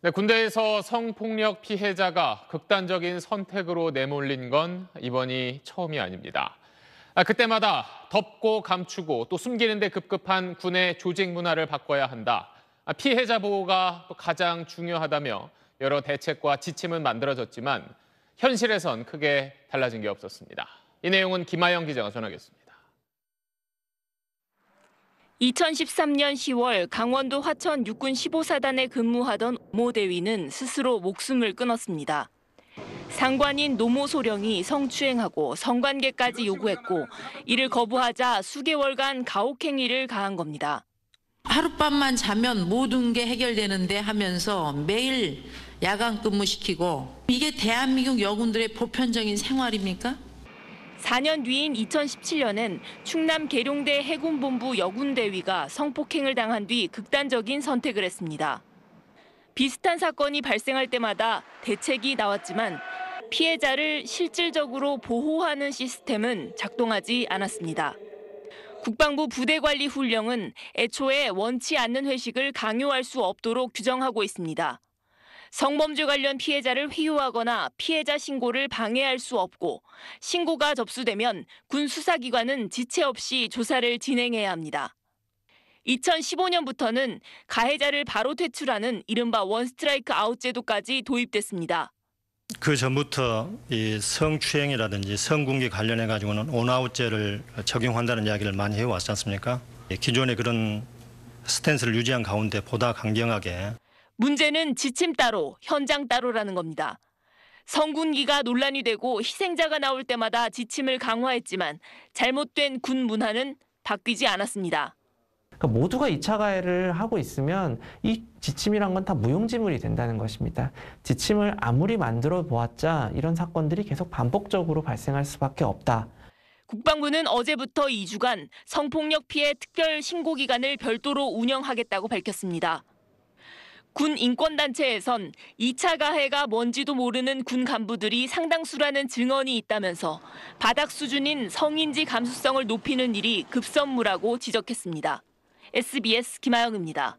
네, 군대에서 성폭력 피해자가 극단적인 선택으로 내몰린 건 이번이 처음이 아닙니다. 아, 그때마다 덮고 감추고 또 숨기는데 급급한 군의 조직 문화를 바꿔야 한다. 아, 피해자 보호가 가장 중요하다며 여러 대책과 지침은 만들어졌지만 현실에선 크게 달라진 게 없었습니다. 이 내용은 김하영 기자가 전하겠습니다. 2013년 10월 강원도 화천 육군 15사단에 근무하던 모 대위는 스스로 목숨을 끊었습니다. 상관인 노모 소령이 성추행하고 성관계까지 요구했고 이를 거부하자 수개월간 가혹행위를 가한 겁니다. 하룻밤만 자면 모든 게 해결되는데 하면서 매일 야간 근무시키고 이게 대한민국 여군들의 보편적인 생활입니까? 4년 뒤인 2017년엔 충남 계룡대 해군본부 여군대위가 성폭행을 당한 뒤 극단적인 선택을 했습니다. 비슷한 사건이 발생할 때마다 대책이 나왔지만 피해자를 실질적으로 보호하는 시스템은 작동하지 않았습니다. 국방부 부대관리 훈령은 애초에 원치 않는 회식을 강요할 수 없도록 규정하고 있습니다. 성범죄 관련 피해자를 회유하거나 피해자 신고를 방해할 수 없고 신고가 접수되면 군 수사기관은 지체 없이 조사를 진행해야 합니다. 2015년부터는 가해자를 바로 퇴출하는 이른바 원스트라이크 아웃 제도까지 도입됐습니다. 그 전부터 이 성추행이라든지 성군기 관련해 가지고는 온아웃제를 적용한다는 이야기를 많이 해왔지 않습니까? 예, 기존의 그런 스탠스를 유지한 가운데 보다 강경하게 문제는 지침 따로, 현장 따로라는 겁니다. 성군기가 논란이 되고 희생자가 나올 때마다 지침을 강화했지만 잘못된 군 문화는 바뀌지 않았습니다. 그러니까 모두가 2차 가해를 하고 있으면 이 지침이란 건 다 무용지물이 된다는 것입니다. 지침을 아무리 만들어 보았자 이런 사건들이 계속 반복적으로 발생할 수밖에 없다. 국방부는 어제부터 2주간 성폭력 피해 특별 신고 기간을 별도로 운영하겠다고 밝혔습니다. 군 인권단체에선 2차 가해가 뭔지도 모르는 군 간부들이 상당수라는 증언이 있다면서 바닥 수준인 성인지 감수성을 높이는 일이 급선무라고 지적했습니다. SBS 김아영입니다.